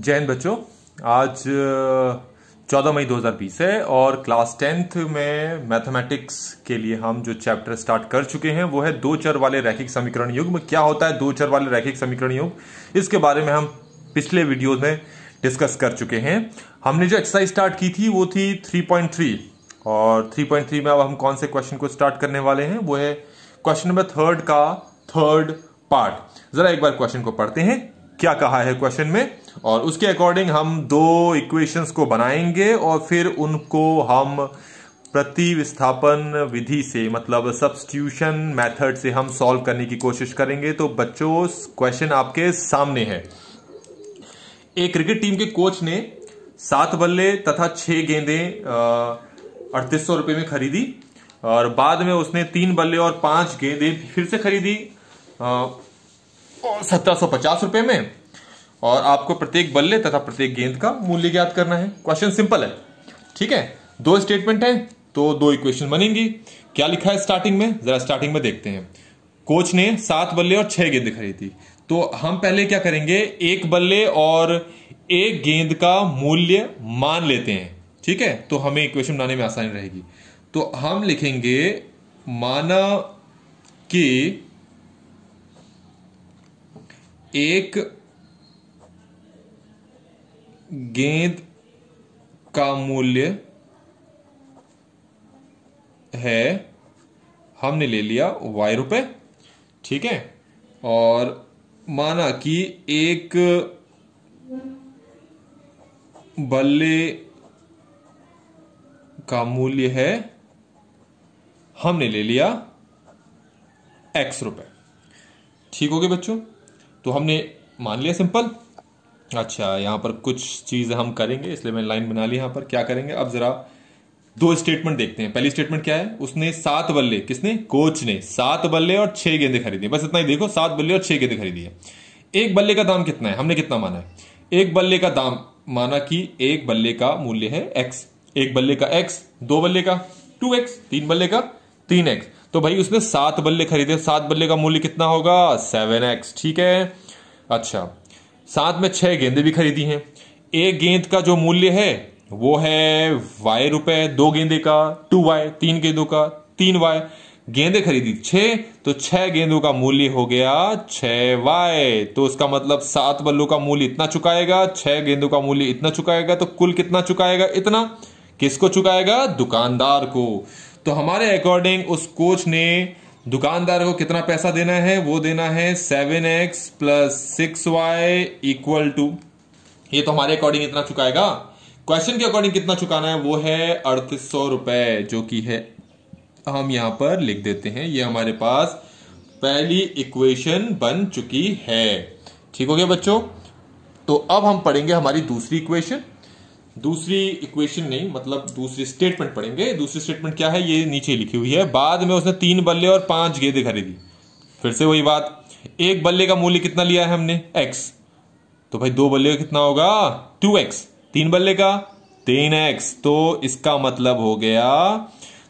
जैन बच्चों आज चौदह मई 2020 है और क्लास टेंथ में मैथमेटिक्स के लिए हम जो चैप्टर स्टार्ट कर चुके हैं वो है दो चर वाले रैखिक समीकरण युग में क्या होता है दो चर वाले रैखिक समीकरण युग इसके बारे में हम पिछले वीडियो में डिस्कस कर चुके हैं हमने जो एक्सरसाइज स्टार्ट की थी वो थी 3.3 और 3.3 में अब हम कौन से क्वेश्चन को स्टार्ट करने वाले हैं वो है क्वेश्चन नंबर थर्ड का थर्ड पार्ट जरा एक बार क्वेश्चन को पढ़ते हैं क्या कहा है क्वेश्चन में और उसके अकॉर्डिंग हम दो इक्वेशंस को बनाएंगे और फिर उनको हम प्रतिविस्थापन विधि से मतलब सब्सटीट्यूशन मेथड से हम सॉल्व करने की कोशिश करेंगे तो बच्चों क्वेश्चन आपके सामने है एक क्रिकेट टीम के कोच ने सात बल्ले तथा छह गेंदे अड़तीस सौ रुपये में खरीदी और बाद में उसने तीन बल्ले और पांच गेंदे फिर से खरीदी सत्रह सौ पचास रुपये में और आपको प्रत्येक बल्ले तथा प्रत्येक गेंद का मूल्य ज्ञात करना है क्वेश्चन सिंपल है ठीक है दो स्टेटमेंट है तो दो इक्वेशन बनेंगी क्या लिखा है स्टार्टिंग में जरा स्टार्टिंग में देखते हैं कोच ने सात बल्ले और छह गेंद खरीदी तो हम पहले क्या करेंगे एक बल्ले और एक गेंद का मूल्य मान लेते हैं ठीक है तो हमें इक्वेशन बनाने में आसानी रहेगी तो हम लिखेंगे माना कि एक गेंद का मूल्य है हमने ले लिया वाई रुपये ठीक है और माना कि एक बल्ले का मूल्य है हमने ले लिया एक्स रुपए ठीक हो गए बच्चों तो हमने मान लिया सिंपल अच्छा यहाँ पर कुछ चीज़ हम करेंगे इसलिए मैंने लाइन बना ली यहाँ पर क्या करेंगे अब ज़रा दो स्टेटमेंट देखते हैं पहली स्टेटमेंट क्या है उसने सात बल्ले किसने कोच ने सात बल्ले और छह गेंदे खरीदी बस इतना ही देखो सात बल्ले और छह गेंदे खरीदी है एक बल्ले का दाम कितना है हमने कितना माना है एक बल्ले का दाम माना कि एक बल्ले का मूल्य है एक्स एक बल्ले का एक्स दो बल्ले का टू एक्स तीन बल्ले का तीन एक्स तो भाई उसने सात बल्ले खरीदे सात बल्ले का मूल्य कितना होगा सेवन एक्स ठीक है अच्छा साथ में छह गेंदें भी खरीदी हैं एक गेंद का जो मूल्य है वो है वाई रुपए दो गेंदे का टू वाई तीन गेंदों का तीन वाई गेंदे खरीदी छह तो छह गेंदों का मूल्य हो गया छह वाई तो उसका मतलब सात बल्लों का मूल्य इतना चुकाएगा छह गेंदों का मूल्य इतना चुकाएगा तो कुल कितना चुकाएगा इतना किसको चुकाएगा दुकानदार को तो हमारे अकॉर्डिंग उस कोच ने दुकानदार को कितना पैसा देना है वो देना है seven X plus six Y equal to ये तो हमारे अकॉर्डिंग इतना चुकाएगा क्वेश्चन के अकॉर्डिंग कितना चुकाना है वो है अड़तीस सौ रुपए जो कि है हम यहां पर लिख देते हैं ये हमारे पास पहली इक्वेशन बन चुकी है ठीक हो गया बच्चों तो अब हम पढ़ेंगे हमारी दूसरी इक्वेशन दूसरी इक्वेशन नहीं मतलब दूसरी स्टेटमेंट पढ़ेंगे दूसरी स्टेटमेंट क्या है ये नीचे लिखी हुई है बाद में उसने तीन बल्ले और पांच गेंदे खरीदी फिर से वही बात एक बल्ले का मूल्य कितना लिया है हमने एक्स तो भाई दो बल्ले का कितना होगा टू एक्स तीन बल्ले का तीन एक्स तो इसका मतलब हो गया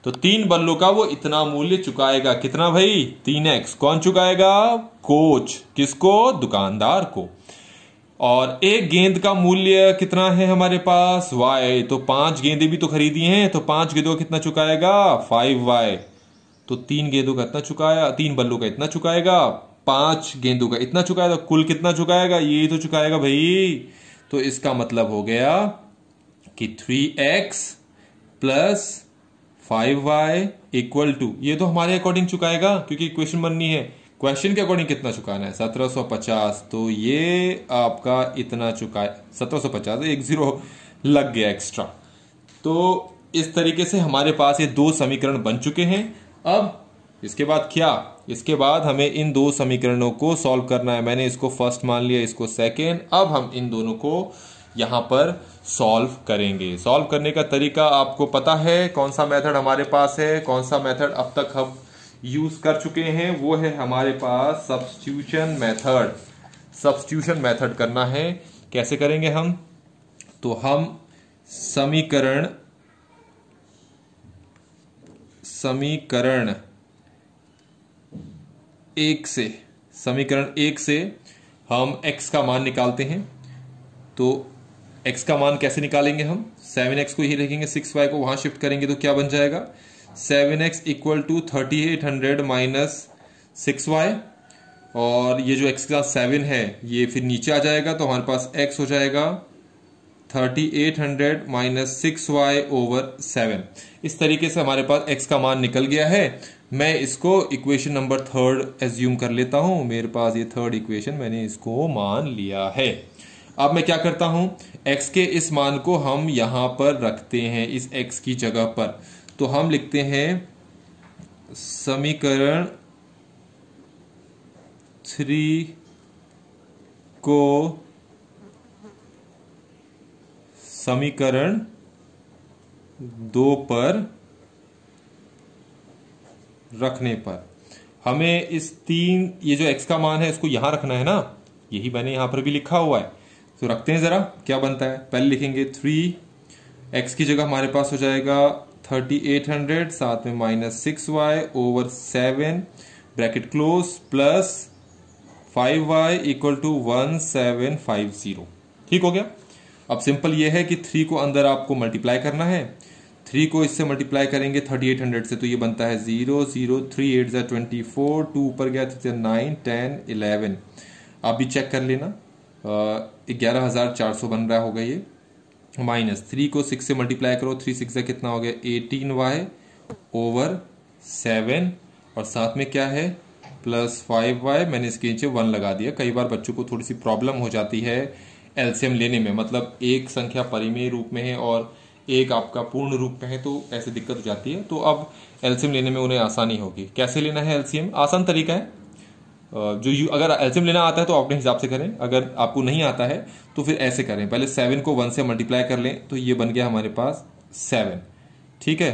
तो तीन बल्लों का वो इतना मूल्य चुकाएगा कितना भाई तीन एक्स कौन चुकाएगा कोच किसको दुकानदार को और एक गेंद का मूल्य कितना है हमारे पास वाई तो पांच गेंदे भी तो खरीदी हैं तो पांच गेंदों का कितना चुकाएगा फाइव वाई तो तीन गेंदों का इतना चुकाया तीन बल्लों का इतना चुकाएगा पांच गेंदों का इतना चुकाएगा कुल कितना चुकाएगा ये तो चुकाएगा भाई तो इसका मतलब हो गया कि three X plus five Y equal to ये तो हमारे अकॉर्डिंग चुकाएगा क्योंकि इक्वेशन बननी है क्वेश्चन के अकॉर्डिंग कितना चुकाना है 1750 तो ये आपका इतना चुका है सत्रह सौ पचास एक जीरो लग गया एक्स्ट्रा तो इस तरीके से हमारे पास ये दो समीकरण बन चुके हैं अब इसके बाद क्या इसके बाद हमें इन दो समीकरणों को सॉल्व करना है मैंने इसको फर्स्ट मान लिया इसको सेकेंड अब हम इन दोनों को यहां पर सॉल्व करेंगे सॉल्व करने का तरीका आपको पता है कौन सा मेथड हमारे पास है कौन सा मेथड अब तक हम हाँ यूज कर चुके हैं वो है हमारे पास सब्सटीट्यूशन मेथड सब्सटीट्यूशन मेथड करना है कैसे करेंगे हम तो हम समीकरण समीकरण एक से समीकरण एक से हम x का मान निकालते हैं तो x का मान कैसे निकालेंगे हम सेवन एक्स को ही रखेंगे सिक्स वाई को वहां शिफ्ट करेंगे तो क्या बन जाएगा seven X equal to thirty eight hundred minus six Y और ये जो एक्स का सेवन है ये फिर नीचे आ जाएगा तो हमारे पास एक्स हो जाएगा thirty eight hundred minus six Y over seven इस तरीके से हमारे पास एक्स का मान निकल गया है मैं इसको इक्वेशन नंबर थर्ड एज्यूम कर लेता हूं मेरे पास ये थर्ड इक्वेशन मैंने इसको मान लिया है अब मैं क्या करता हूं एक्स के इस मान को हम यहां पर रखते हैं इस एक्स की जगह पर तो हम लिखते हैं समीकरण थ्री को समीकरण दो पर रखने पर हमें इस तीन ये जो x का मान है इसको यहां रखना है ना यही मैंने यहां पर भी लिखा हुआ है तो रखते हैं जरा क्या बनता है पहले लिखेंगे थ्री एक्स की जगह हमारे पास हो जाएगा थर्टी एट हंड्रेड साथ में minus six Y over seven bracket close plus five Y equal to one seven five zero ठीक हो गया अब सिंपल ये है कि थ्री को अंदर आपको मल्टीप्लाई करना है थ्री को इससे मल्टीप्लाई करेंगे थर्टी एट हंड्रेड से तो ये बनता है जीरो जीरो थ्री एट जै ट्वेंटी फोर टू ऊपर गया थ्री नाइन टेन इलेवन आप भी चेक कर लेना ग्यारह हजार चार सौ बन रहा होगा ये माइनस थ्री को सिक्स से मल्टीप्लाई करो थ्री सिक्स कितना हो गया एटीन वाई ओवर सेवन और साथ में क्या है प्लस फाइव वाई मैंने इसके नीचे वन लगा दिया कई बार बच्चों को थोड़ी सी प्रॉब्लम हो जाती है एल्सियम लेने में मतलब एक संख्या परिमेय रूप में है और एक आपका पूर्ण रूप में है तो ऐसे दिक्कत हो जाती है तो अब एल्सियम लेने में उन्हें आसानी होगी कैसे लेना है एल्सियम आसान तरीका है जो यू अगर एल्सियम लेना आता है तो अपने हिसाब से करें अगर आपको नहीं आता है तो फिर ऐसे करें पहले सेवन को वन से मल्टीप्लाई कर लें तो ये बन गया हमारे पास सेवन ठीक है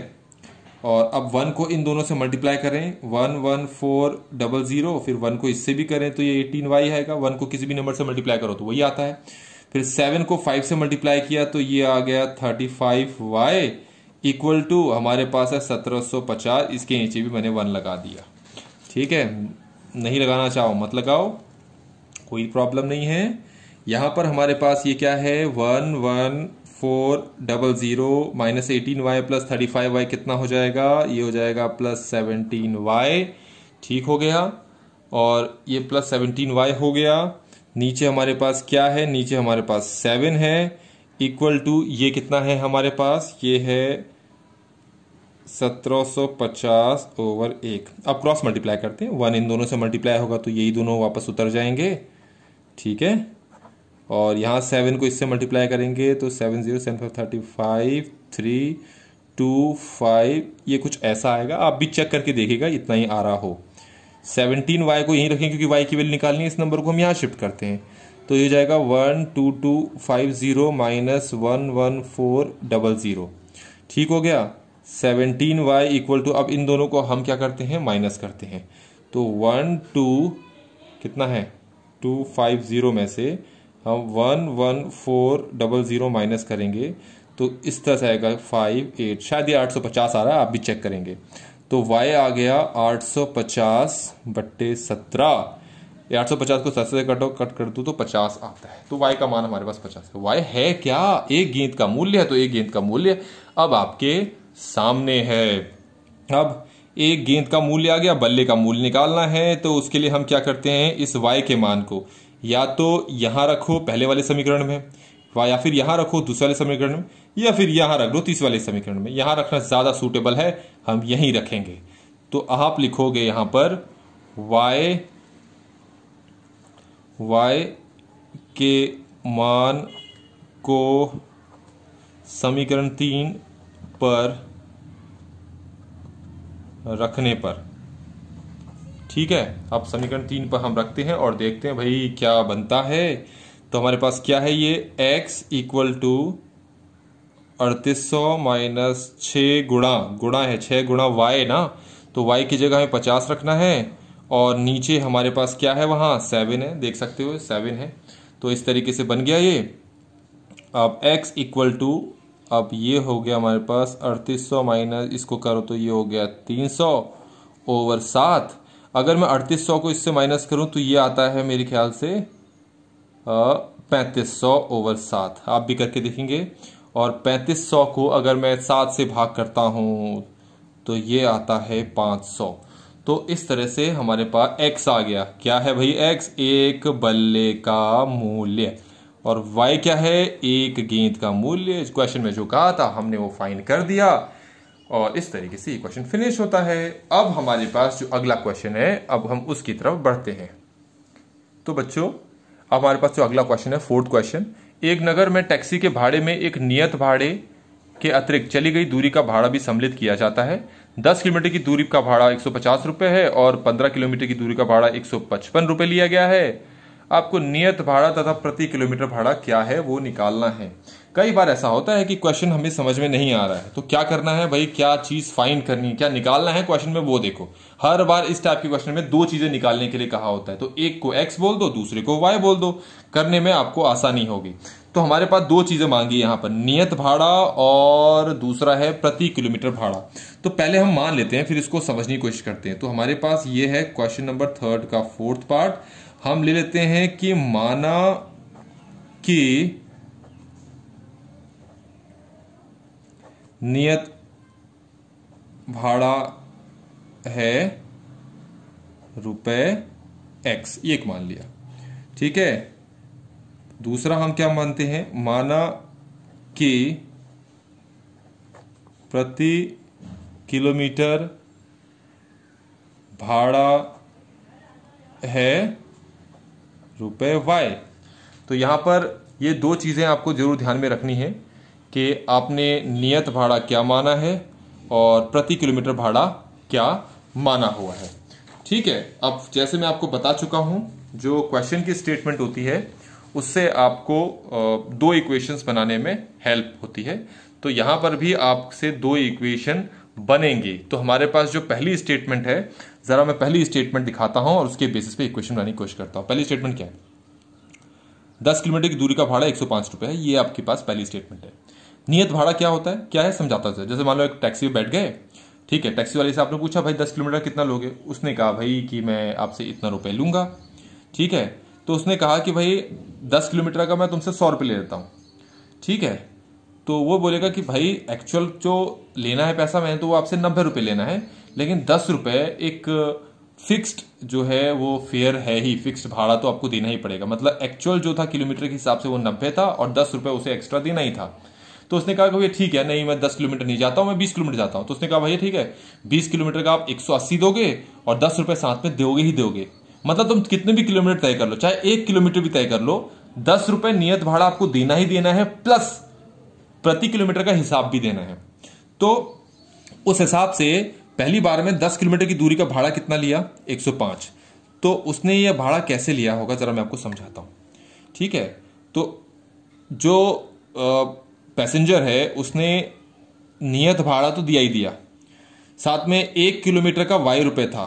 और अब वन को इन दोनों से मल्टीप्लाई करें one one four double zero फिर वन को इससे भी करें तो ये एटीन वाई आएगा वन को किसी भी नंबर से मल्टीप्लाई करो तो वही आता है फिर सेवन को फाइव से मल्टीप्लाई किया तो ये आ गया thirty five Y equal to हमारे पास है सत्रह सौ पचास इसके नीचे भी मैंने वन लगा दिया ठीक है नहीं लगाना चाहो मत लगाओ कोई प्रॉब्लम नहीं है यहां पर हमारे पास ये क्या है one one four double zero minus eighteen y plus thirty five y कितना हो जाएगा ये हो जाएगा प्लस सेवनटीन वाई ठीक हो गया और ये प्लस सेवनटीन वाई हो गया नीचे हमारे पास क्या है नीचे हमारे पास सेवन है इक्वल टू ये कितना है हमारे पास ये है 1750 ओवर एक अब क्रॉस मल्टीप्लाई करते हैं वन इन दोनों से मल्टीप्लाई होगा तो यही दोनों वापस उतर जाएंगे ठीक है और यहाँ सेवन को इससे मल्टीप्लाई करेंगे तो seven zero seven five thirty five three two five ये कुछ ऐसा आएगा आप भी चेक करके देखिएगा इतना ही आ रहा हो सेवनटीन वाई को यहीं रखें क्योंकि वाई की वैल्यू निकालनी है इस नंबर को हम यहाँ शिफ्ट करते हैं तो ये जाएगा one two two five zero minus one one four double zero ठीक हो गया सेवनटीन वाई इक्वल टू अब इन दोनों को हम क्या करते हैं माइनस करते हैं तो वन टू कितना है टू फाइव ज़ीरो में से हम one one four double zero minus करेंगे तो इस तरह से आएगा फाइव एट शायद ये आठ सौ पचास आ रहा है आप भी चेक करेंगे तो वाई आ गया आठ सौ पचास बट्टे सत्रह आठ सौ पचास को सत्रह से कटो कट कर दूँ तो पचास आता है तो वाई का मान हमारे पास पचास है वाई है क्या एक गेंद का मूल्य है तो एक गेंद का मूल्य अब आपके सामने है अब एक गेंद का मूल्य आ गया बल्ले का मूल्य निकालना है तो उसके लिए हम क्या करते हैं इस वाई के मान को या तो यहां रखो पहले वाले समीकरण में या फिर यहां रखो दूसरे वाले समीकरण में या फिर यहां रख लो तीसरे वाले समीकरण में यहां रखना ज़्यादा सूटेबल है हम यहीं रखेंगे तो आप लिखोगे यहां पर y y के मान को समीकरण तीन पर रखने पर ठीक है अब समीकरण तीन पर हम रखते हैं और देखते हैं भाई क्या बनता है तो हमारे पास क्या है ये x इक्वल टू अड़तीस सौ माइनस छ गुणा गुणा है छः गुणा वाई ना तो वाई की जगह हमें पचास रखना है और नीचे हमारे पास क्या है वहाँ सेवन है देख सकते हो सेवन है तो इस तरीके से बन गया ये अब x इक्वल टू अब ये हो गया हमारे पास अड़तीस सौ माइनस इसको करो तो ये हो गया तीन सौ ओवर सात अगर मैं अड़तीस सौ को इससे माइनस करूं तो ये आता है मेरे ख्याल से पैंतीस सौ ओवर सात आप भी करके देखेंगे और पैंतीस सौ को अगर मैं सात से भाग करता हूं तो ये आता है पांच सौ तो इस तरह से हमारे पास एक्स आ गया क्या है भाई एक्स एक बल्ले का मूल्य और वाई क्या है एक गेंद का मूल्य इस क्वेश्चन में जो कहा था हमने वो फाइंड कर दिया और इस तरीके से ये क्वेश्चन फिनिश होता है अब हमारे पास जो अगला क्वेश्चन है अब हम उसकी तरफ बढ़ते हैं तो बच्चों अब हमारे पास जो अगला क्वेश्चन है फोर्थ क्वेश्चन एक नगर में टैक्सी के भाड़े में एक नियत भाड़े के अतिरिक्त चली गई दूरी का भाड़ा भी सम्मिलित किया जाता है दस किलोमीटर की दूरी का भाड़ा एक सौ पचास है और पंद्रह किलोमीटर की दूरी का भाड़ा एक सौ पचपन लिया गया है आपको नियत भाड़ा तथा प्रति किलोमीटर भाड़ा क्या है वो निकालना है कई बार ऐसा होता है कि क्वेश्चन हमें समझ में नहीं आ रहा है तो क्या करना है भाई क्या चीज़ फाइंड करनी है क्या निकालना है क्वेश्चन में वो देखो हर बार इस टाइप के क्वेश्चन में दो चीज़ें निकालने के लिए कहा होता है तो एक को एक्स बोल दो दूसरे को वाई बोल दो करने में आपको आसानी होगी तो हमारे पास दो चीज़ें मांगी यहाँ पर नियत भाड़ा और दूसरा है प्रति किलोमीटर भाड़ा तो पहले हम मान लेते हैं फिर इसको समझने की कोशिश करते हैं तो हमारे पास ये है क्वेश्चन नंबर थर्ड का फोर्थ पार्ट हम ले लेते हैं कि माना कि नियत भाड़ा है रुपए एक्स ये एक मान लिया ठीक है दूसरा हम क्या मानते हैं माना कि प्रति किलोमीटर भाड़ा है रुपये वाई तो यहाँ पर ये दो चीज़ें आपको ज़रूर ध्यान में रखनी है कि आपने नियत भाड़ा क्या माना है और प्रति किलोमीटर भाड़ा क्या माना हुआ है ठीक है अब जैसे मैं आपको बता चुका हूँ जो क्वेश्चन की स्टेटमेंट होती है उससे आपको दो इक्वेशंस बनाने में हेल्प होती है तो यहाँ पर भी आपसे दो इक्वेशन बनेंगे तो हमारे पास जो पहली स्टेटमेंट है ज़रा मैं पहली स्टेटमेंट दिखाता हूँ और उसके बेसिस पे इक्वेशन बनाने की कोशिश करता हूँ पहली स्टेटमेंट क्या है दस किलोमीटर की दूरी का भाड़ा एक सौ पांच रुपए है ये आपके पास पहली स्टेटमेंट है नियत भाड़ा क्या होता है क्या है समझाता है जैसे मान लो एक टैक्सी में बैठ गए ठीक है टैक्सी वाले से आपने पूछा भाई दस किलोमीटर कितना लोगे उसने कहा भाई कि मैं आपसे इतना रुपये लूंगा ठीक है तो उसने कहा कि भाई दस किलोमीटर का मैं तुमसे सौ रुपये ले लेता हूँ ठीक है तो वो बोलेगा कि भाई एक्चुअल जो लेना है पैसा मैंने तो वो आपसे नब्बे रुपये लेना है लेकिन दस रुपए एक फिक्स्ड जो है वो फेयर है ही फिक्स्ड भाड़ा तो आपको देना ही पड़ेगा मतलब एक्चुअल जो था किलोमीटर के हिसाब से वो नब्बे था और दस रुपए उसे एक्स्ट्रा देना ही था तो उसने कहा भैया ठीक है नहीं मैं दस किलोमीटर नहीं जाता हूं मैं बीस किलोमीटर जाता हूं तो उसने कहा भैया ठीक है बीस किलोमीटर का आप एक सौ अस्सी दोगे और दस रुपए साथ में दोगे ही दोगे मतलब तुम कितने भी किलोमीटर तय कर लो चाहे एक किलोमीटर भी तय कर लो दस रुपए नियत भाड़ा आपको देना ही देना है प्लस प्रति किलोमीटर का हिसाब भी देना है तो उस हिसाब से पहली बार में दस किलोमीटर की दूरी का भाड़ा कितना लिया 105 तो उसने यह भाड़ा कैसे लिया होगा ज़रा मैं आपको समझाता हूँ ठीक है तो जो पैसेंजर है उसने नियत भाड़ा तो दिया ही दिया साथ में एक किलोमीटर का वाई रुपए था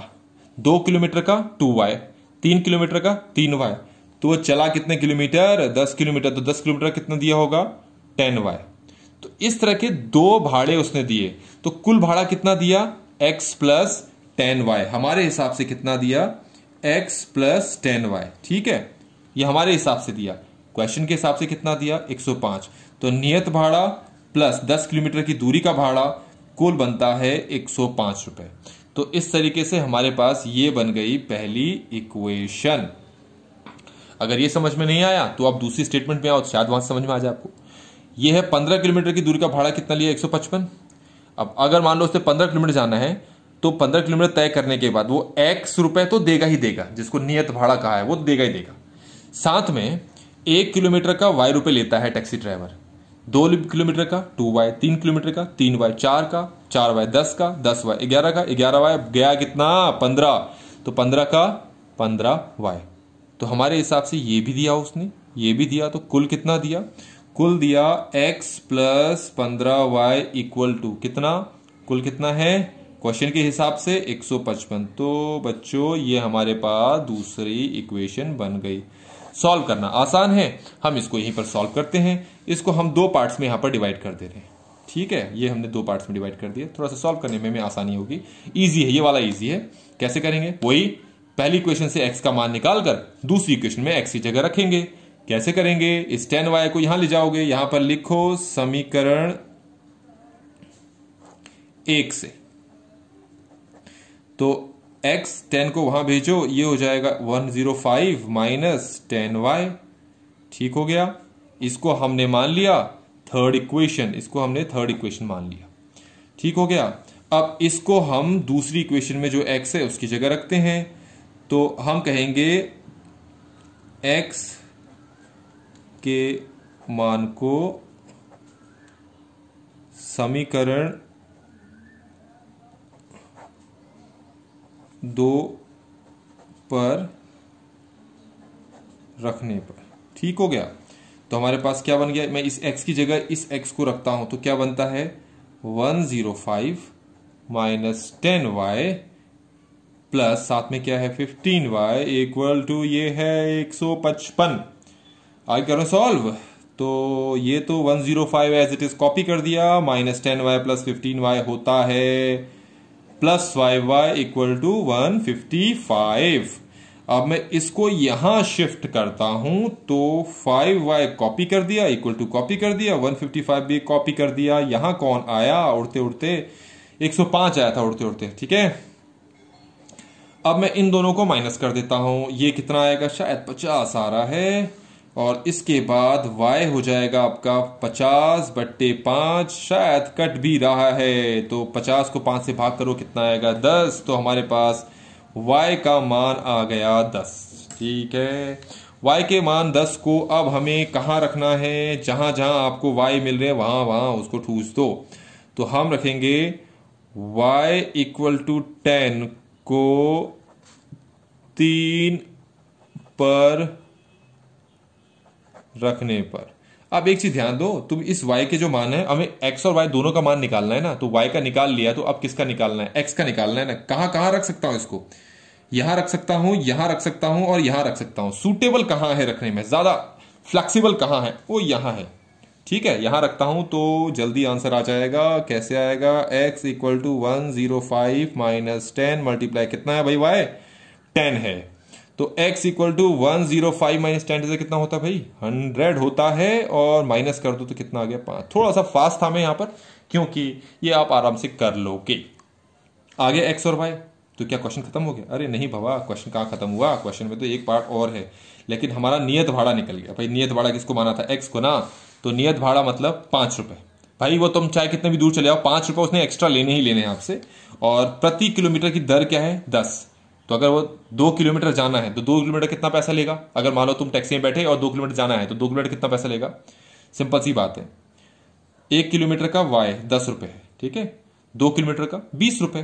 दो किलोमीटर का टू वाई तीन किलोमीटर का तीन वाई तो वो चला कितने किलोमीटर दस किलोमीटर तो दस किलोमीटर कितना दिया होगा टेन वाई तो इस तरह के दो भाड़े उसने दिए तो कुल भाड़ा कितना दिया एक्स प्लस टेन वाई हमारे हिसाब से कितना दिया एक्स प्लस टेन वाई ठीक है ये हमारे हिसाब से दिया क्वेश्चन के हिसाब से कितना दिया 105 तो नियत भाड़ा प्लस 10 किलोमीटर की दूरी का भाड़ा कुल बनता है पांच रुपए तो इस तरीके से हमारे पास ये बन गई पहली इक्वेशन अगर ये समझ में नहीं आया तो आप दूसरी स्टेटमेंट में आओ शायद वहां समझ में आ जाए आपको ये है 15 किलोमीटर की दूरी का भाड़ा कितना लिया 155 अब अगर मान लो उससे पंद्रह किलोमीटर जाना है तो पंद्रह किलोमीटर तय करने के बाद वो एक्स रुपए तो देगा ही देगा जिसको नियत भाड़ा कहा है वो देगा ही देगा साथ में एक किलोमीटर का वाई रुपए लेता है टैक्सी ड्राइवर दो किलोमीटर का टू वाई तीन किलोमीटर का तीन वाई चार का चार वाई दस का दस वाई ग्यारह का ग्यारह वाई गया कितना पंद्रह तो पंद्रह का पंद्रह वाई तो हमारे हिसाब से ये भी दिया उसने ये भी दिया तो कुल कितना दिया कुल दिया x प्लस पंद्रह वाई इक्वल टू कितना कुल कितना है क्वेश्चन के हिसाब से 155 तो बच्चों ये हमारे पास दूसरी इक्वेशन बन गई सॉल्व करना आसान है हम इसको यहीं पर सॉल्व करते हैं इसको हम दो पार्ट्स में यहां पर डिवाइड कर दे रहे हैं ठीक है ये हमने दो पार्ट्स में डिवाइड कर दिया थोड़ा सा सॉल्व करने में, में आसानी होगी ईजी है ये वाला ईजी है कैसे करेंगे वही पहली इक्वेशन से एक्स का मान निकालकर दूसरी इक्वेशन में एक्स की जगह रखेंगे कैसे करेंगे इस टेन वाई को यहां ले जाओगे यहां पर लिखो समीकरण एक से तो x टेन को वहां भेजो ये हो जाएगा one zero five minus ten y ठीक हो गया इसको हमने मान लिया थर्ड इक्वेशन इसको हमने थर्ड इक्वेशन मान लिया ठीक हो गया अब इसको हम दूसरी इक्वेशन में जो x है उसकी जगह रखते हैं तो हम कहेंगे x के मान को समीकरण दो पर रखने पर ठीक हो गया तो हमारे पास क्या बन गया मैं इस x की जगह इस x को रखता हूं तो क्या बनता है one zero five minus ten y plus साथ में क्या है फिफ्टीन वाई इक्वल टू ये है एक सौ पचपन आई कैन सॉल्व तो ये तो 105 zero five as it is copy कर दिया minus ten y plus fifteen y होता है plus five Y equal to one fifty five अब मैं इसको यहां शिफ्ट करता हूं तो फाइव वाई कॉपी कर दिया इक्वल टू कॉपी कर दिया वन फिफ्टी फाइव भी कॉपी कर दिया यहां कौन आया उड़ते उड़ते एक सौ पांच आया था उड़ते उड़ते ठीक है अब मैं इन दोनों को माइनस कर देता हूं ये कितना आएगा शायद पचास आ रहा है और इसके बाद वाई हो जाएगा आपका पचास बट्टे पाँच शायद कट भी रहा है तो पचास को पांच से भाग करो कितना आएगा दस तो हमारे पास वाई का मान आ गया दस ठीक है वाई के मान दस को अब हमें कहाँ रखना है जहाँ जहाँ आपको वाई मिल रहे हैं वहाँ वहाँ उसको ठूस दो तो हम रखेंगे वाई इक्वल टू टेन को तीन पर रखने पर अब एक चीज ध्यान दो तुम इस y के जो मान है हमें x और y दोनों का मान निकालना है ना तो y का निकाल लिया तो अब किसका निकालना है x का निकालना है ना कहां कहां रख सकता हूं इसको यहां रख सकता हूं यहां रख सकता हूं और यहां रख सकता हूं सूटेबल कहां है रखने में ज्यादा फ्लेक्सीबल कहां है वो यहां है ठीक है यहां रखता हूं तो जल्दी आंसर आ जाएगा कैसे आएगा x equal to one zero five minus ten multiply कितना है भाई वाई टेन है तो x equal to one zero five minus ten से कितना होता है भाई हंड्रेड होता है और माइनस कर दो तो कितना आ गया पांच थोड़ा सा फास्ट था मैं यहां पर क्योंकि ये आप आराम से कर के आगे एक्स और वाई तो क्या क्वेश्चन खत्म हो गया अरे नहीं भवा क्वेश्चन कहाँ खत्म हुआ क्वेश्चन में तो एक पार्ट और है लेकिन हमारा नियत भाड़ा निकल गया भाई नियत भाड़ा किसको माना था एक्स को ना तो नियत भाड़ा मतलब पांच रुपए भाई वो तुम चाहे कितने भी दूर चले जाओ पांच रुपए उसने एक्स्ट्रा लेने ही लेने हैं आपसे और प्रति किलोमीटर की दर क्या है दस तो अगर वो दो किलोमीटर जाना है तो दो किलोमीटर कितना पैसा लेगा अगर मान लो तुम टैक्सी में बैठे और दो किलोमीटर जाना है तो दो किलोमीटर कितना पैसा लेगा सिंपल सी बात है एक किलोमीटर का वाई दस रुपए है ठीक है दो किलोमीटर का बीस रुपए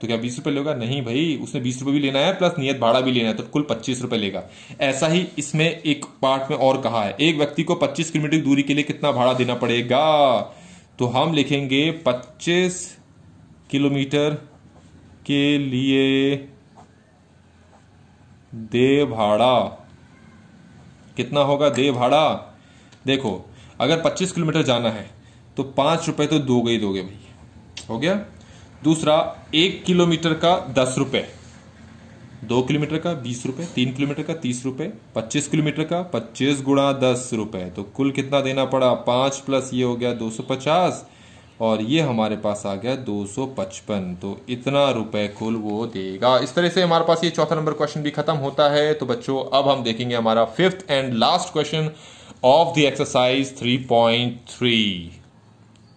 तो क्या बीस रुपए लेगा नहीं भाई उसने बीस रुपए भी लेना है प्लस नियत भाड़ा भी लेना है तो कुल पच्चीस रुपए लेगा ऐसा ही इसमें एक पार्ट में और कहा है एक व्यक्ति को पच्चीस किलोमीटर की दूरी के लिए कितना भाड़ा देना पड़ेगा तो हम लिखेंगे पच्चीस किलोमीटर के लिए दे भाड़ा कितना होगा दे भाड़ा देखो अगर 25 किलोमीटर जाना है तो पांच रुपए तो दोगे ही दोगे भाई हो गया दूसरा एक किलोमीटर का दस रुपए दो किलोमीटर का बीस रुपए तीन किलोमीटर का तीस रुपए पच्चीस किलोमीटर का पच्चीस गुणा दस रुपए तो कुल कितना देना पड़ा पांच प्लस ये हो गया दो सौ पचास और ये हमारे पास आ गया 255 तो इतना रुपए कुल वो देगा इस तरह से हमारे पास ये चौथा नंबर क्वेश्चन भी खत्म होता है तो बच्चों अब हम देखेंगे हमारा fifth and last question of the exercise 3.3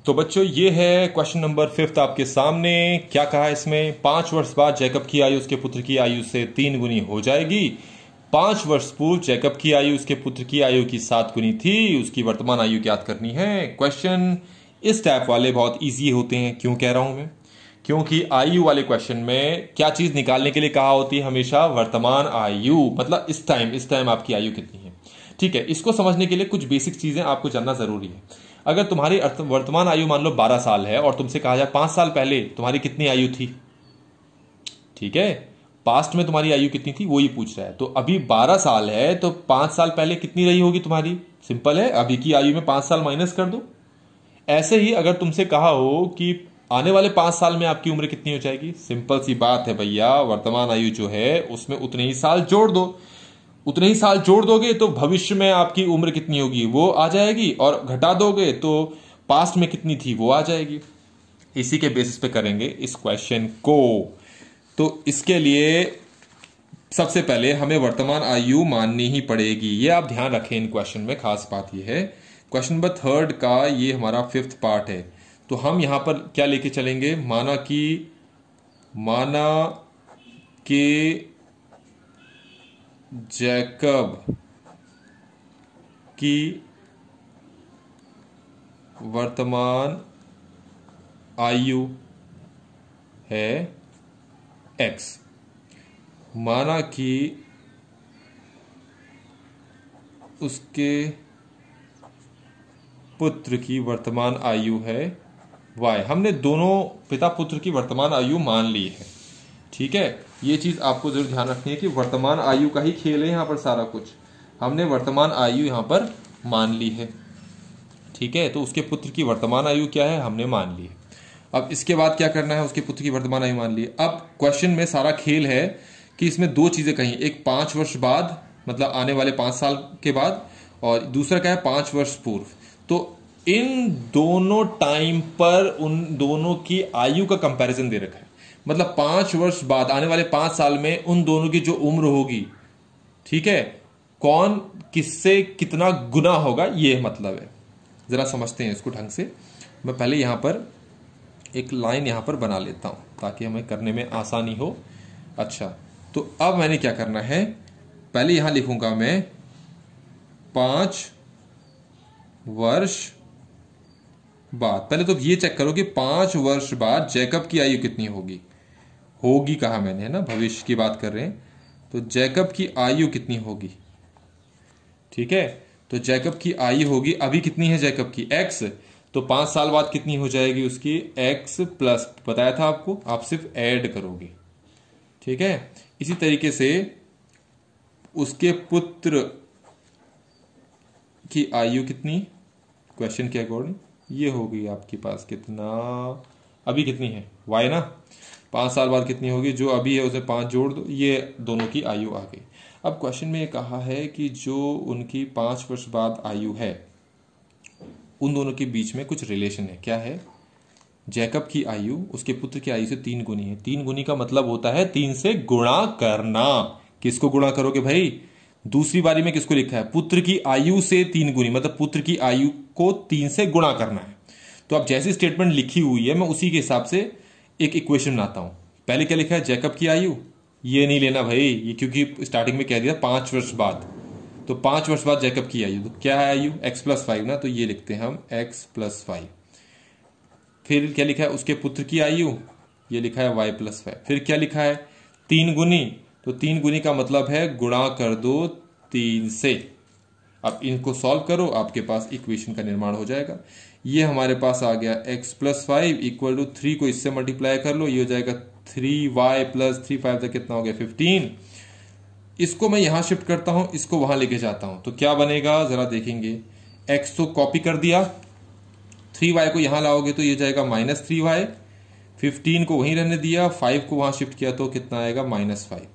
तो बच्चों ये है क्वेश्चन नंबर फिफ्थ आपके सामने क्या कहा इसमें पांच वर्ष बाद जैकब की आयु उसके पुत्र की आयु से तीन गुनी हो जाएगी पांच वर्ष पूर्व जैकब की आयु उसके पुत्र की आयु की सात गुनी थी उसकी वर्तमान आयु ज्ञात करनी है क्वेश्चन इस टाइप वाले बहुत ईजी होते हैं क्यों कह रहा हूं मैं क्योंकि आयु वाले क्वेश्चन में क्या चीज़ निकालने के लिए कहा होती है हमेशा वर्तमान आयु मतलब इस टाइम इस टाइम आपकी आयु कितनी है ठीक है इसको समझने के लिए कुछ बेसिक चीज़ें आपको जानना ज़रूरी है अगर तुम्हारी वर्तमान आयु मान लो बारह साल है और तुमसे कहा जाए पांच साल पहले तुम्हारी कितनी आयु थी ठीक है पास्ट में तुम्हारी आयु कितनी थी वो ही पूछ रहा है तो अभी बारह साल है तो पांच साल पहले कितनी रही होगी तुम्हारी सिंपल है अभी की आयु में पांच साल माइनस कर दो ऐसे ही अगर तुमसे कहा हो कि आने वाले पांच साल में आपकी उम्र कितनी हो जाएगी सिंपल सी बात है भैया वर्तमान आयु जो है उसमें उतने ही साल जोड़ दो उतने ही साल जोड़ दोगे तो भविष्य में आपकी उम्र कितनी होगी वो आ जाएगी और घटा दोगे तो पास्ट में कितनी थी वो आ जाएगी इसी के बेसिस पे करेंगे इस क्वेश्चन को तो इसके लिए सबसे पहले हमें वर्तमान आयु माननी ही पड़ेगी ये आप ध्यान रखें इन क्वेश्चन में खास बात यह है क्वेश्चन नंबर थर्ड का ये हमारा फिफ्थ पार्ट है तो हम यहाँ पर क्या लेके चलेंगे माना कि माना के जैकब की वर्तमान आयु है एक्स माना कि उसके पुत्र की वर्तमान आयु है वाई हमने दोनों पिता पुत्र की वर्तमान आयु मान ली है ठीक है ये चीज़ आपको जरूर ध्यान रखनी है कि वर्तमान आयु का ही खेल है यहाँ पर सारा कुछ हमने वर्तमान आयु यहाँ पर मान ली है ठीक है तो उसके पुत्र की वर्तमान आयु क्या है हमने मान ली है अब इसके बाद क्या करना है उसके पुत्र की वर्तमान आयु मान ली अब क्वेश्चन में सारा खेल है कि इसमें दो चीज़ें कही एक पांच वर्ष बाद मतलब आने वाले पांच साल के बाद और दूसरा क्या है पांच वर्ष पूर्व तो इन दोनों टाइम पर उन दोनों की आयु का कंपैरिजन दे रखा है मतलब पांच वर्ष बाद आने वाले पांच साल में उन दोनों की जो उम्र होगी ठीक है कौन किससे कितना गुना होगा ये मतलब है ज़रा समझते हैं इसको ढंग से मैं पहले यहां पर एक लाइन यहां पर बना लेता हूं ताकि हमें करने में आसानी हो अच्छा तो अब मैंने क्या करना है पहले यहां लिखूंगा मैं पांच वर्ष बाद पहले तो ये चेक करो कि पांच वर्ष बाद जैकब की आयु कितनी होगी होगी कहा मैंने है ना भविष्य की बात कर रहे हैं तो जैकब की आयु कितनी होगी ठीक है तो जैकब की आयु होगी अभी कितनी है जैकब की एक्स तो पांच साल बाद कितनी हो जाएगी उसकी एक्स प्लस बताया था आपको आप सिर्फ ऐड करोगे ठीक है इसी तरीके से उसके पुत्र की आयु कितनी क्वेश्चन के अकॉर्डिंग ये होगी आपके पास कितना अभी कितनी है वाई ना पाँच साल बाद कितनी होगी जो अभी है उसे पाँच जोड़ दो ये दोनों की आयु आ गई अब क्वेश्चन में ये कहा है कि जो उनकी पाँच वर्ष बाद आयु है उन दोनों के बीच में कुछ रिलेशन है क्या है जैकब की आयु उसके पुत्र की आयु से तीन गुनी है तीन गुनी का मतलब होता है तीन से गुणा करना किसको गुणा करोगे भाई दूसरी बारी में किसको लिखा है पुत्र की आयु से तीन गुनी मतलब पुत्र की आयु को तीन से गुणा करना है तो अब जैसी स्टेटमेंट लिखी हुई है मैं उसी के हिसाब से एक इक्वेशन बनाता हूं पहले क्या लिखा है जैकब की आयु ये नहीं लेना भाई ये क्योंकि स्टार्टिंग में कह दिया पांच वर्ष बाद तो पांच वर्ष बाद जैकब की आयु तो क्या है आयु एक्स प्लस फाइव ना तो ये लिखते हैं हम एक्स प्लस फाइव फिर क्या लिखा है उसके पुत्र की आयु ये लिखा है वाई प्लस फाइव फिर क्या लिखा है तीन गुनी तो तीन गुनी का मतलब है गुणा कर दो तीन से अब इनको सॉल्व करो आपके पास इक्वेशन का निर्माण हो जाएगा ये हमारे पास आ गया x plus five equal to three को इससे मल्टीप्लाई कर लो ये हो जाएगा three y plus three five तक कितना हो गया फिफ्टीन इसको मैं यहां शिफ्ट करता हूं इसको वहां लेके जाता हूं तो क्या बनेगा ज़रा देखेंगे एक्स तो कॉपी कर दिया थ्री वाई को यहां लाओगे तो ये जाएगा माइनस थ्री वाई फिफ्टीन को वहीं रहने दिया फाइव को वहां शिफ्ट किया तो कितना आएगा माइनस फाइव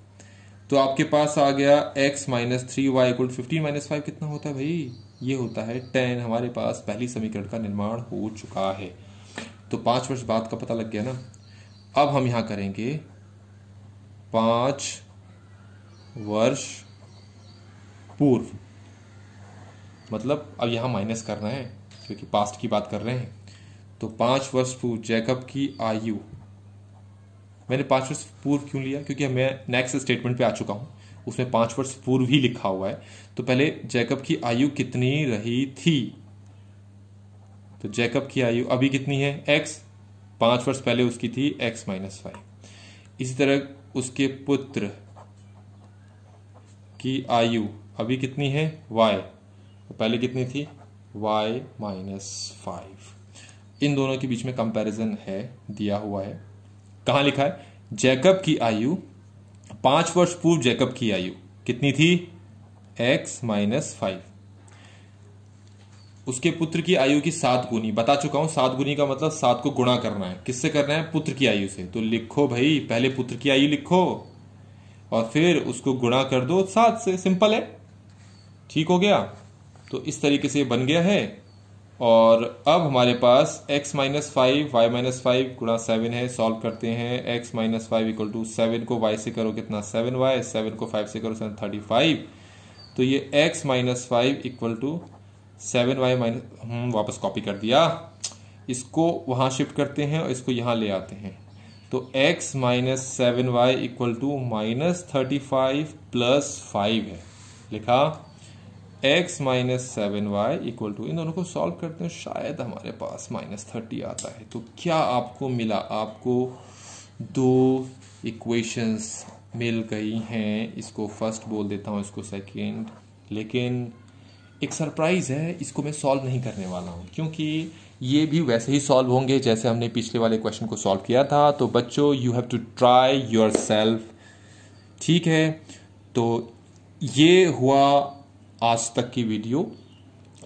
तो आपके पास आ गया x minus three y equal fifteen minus five कितना होता है भाई ये होता है टेन हमारे पास पहली समीकरण का निर्माण हो चुका है तो पांच वर्ष बाद का पता लग गया ना अब हम यहाँ करेंगे पांच वर्ष पूर्व मतलब अब यहां माइनस करना है क्योंकि पास्ट की बात कर रहे हैं तो पांच वर्ष पूर्व जैकब की आयु मैंने पाँच वर्ष पूर्व क्यों लिया क्योंकि मैं नेक्स्ट स्टेटमेंट पे आ चुका हूँ उसमें पाँच वर्ष पूर्व ही लिखा हुआ है तो पहले जैकब की आयु कितनी रही थी तो जैकब की आयु अभी कितनी है एक्स पाँच वर्ष पहले उसकी थी एक्स माइनस फाइव इसी तरह उसके पुत्र की आयु अभी कितनी है वाई तो पहले कितनी थी वाई माइनस फाइव इन दोनों के बीच में कंपैरिजन है दिया हुआ है कहा लिखा है जैकब की आयु पांच वर्ष पूर्व जैकब की आयु कितनी थी एक्स माइनस फाइव उसके पुत्र की आयु की सात गुनी बता चुका हूं सात गुनी का मतलब सात को गुणा करना है किससे करना है पुत्र की आयु से तो लिखो भाई पहले पुत्र की आयु लिखो और फिर उसको गुणा कर दो सात से सिंपल है ठीक हो गया तो इस तरीके से बन गया है और अब हमारे पास x minus five y minus five गुणा सेवन है सॉल्व करते हैं x minus five equal to seven को y से करो कितना सेवन वाई सेवन को फाइव से करो सेवन थर्टी फाइव तो ये x minus five equal to seven y minus वापस कॉपी कर दिया इसको वहाँ शिफ्ट करते हैं और इसको यहाँ ले आते हैं तो x minus seven y equal to minus thirty five plus five है लिखा x minus seven y equal to इन दोनों को सॉल्व करते हैं शायद हमारे पास माइनस थर्टी आता है तो क्या आपको मिला आपको दो इक्वेशंस मिल गई हैं इसको फर्स्ट बोल देता हूँ इसको सेकंड लेकिन एक सरप्राइज़ है इसको मैं सॉल्व नहीं करने वाला हूँ क्योंकि ये भी वैसे ही सॉल्व होंगे जैसे हमने पिछले वाले क्वेश्चन को सॉल्व किया था तो बच्चों you have to try yourself ठीक है तो ये हुआ आज तक की वीडियो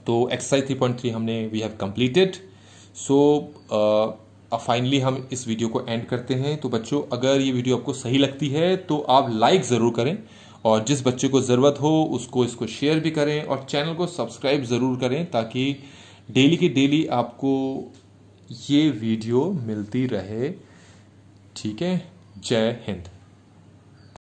तो एक्सरसाइज थ्री पॉइंट थ्री हमने we have completed so finally हम इस वीडियो को एंड करते हैं तो बच्चों अगर ये वीडियो आपको सही लगती है तो आप लाइक ज़रूर करें और जिस बच्चे को ज़रूरत हो उसको इसको शेयर भी करें और चैनल को सब्सक्राइब ज़रूर करें ताकि डेली की डेली आपको ये वीडियो मिलती रहे ठीक है जय हिंद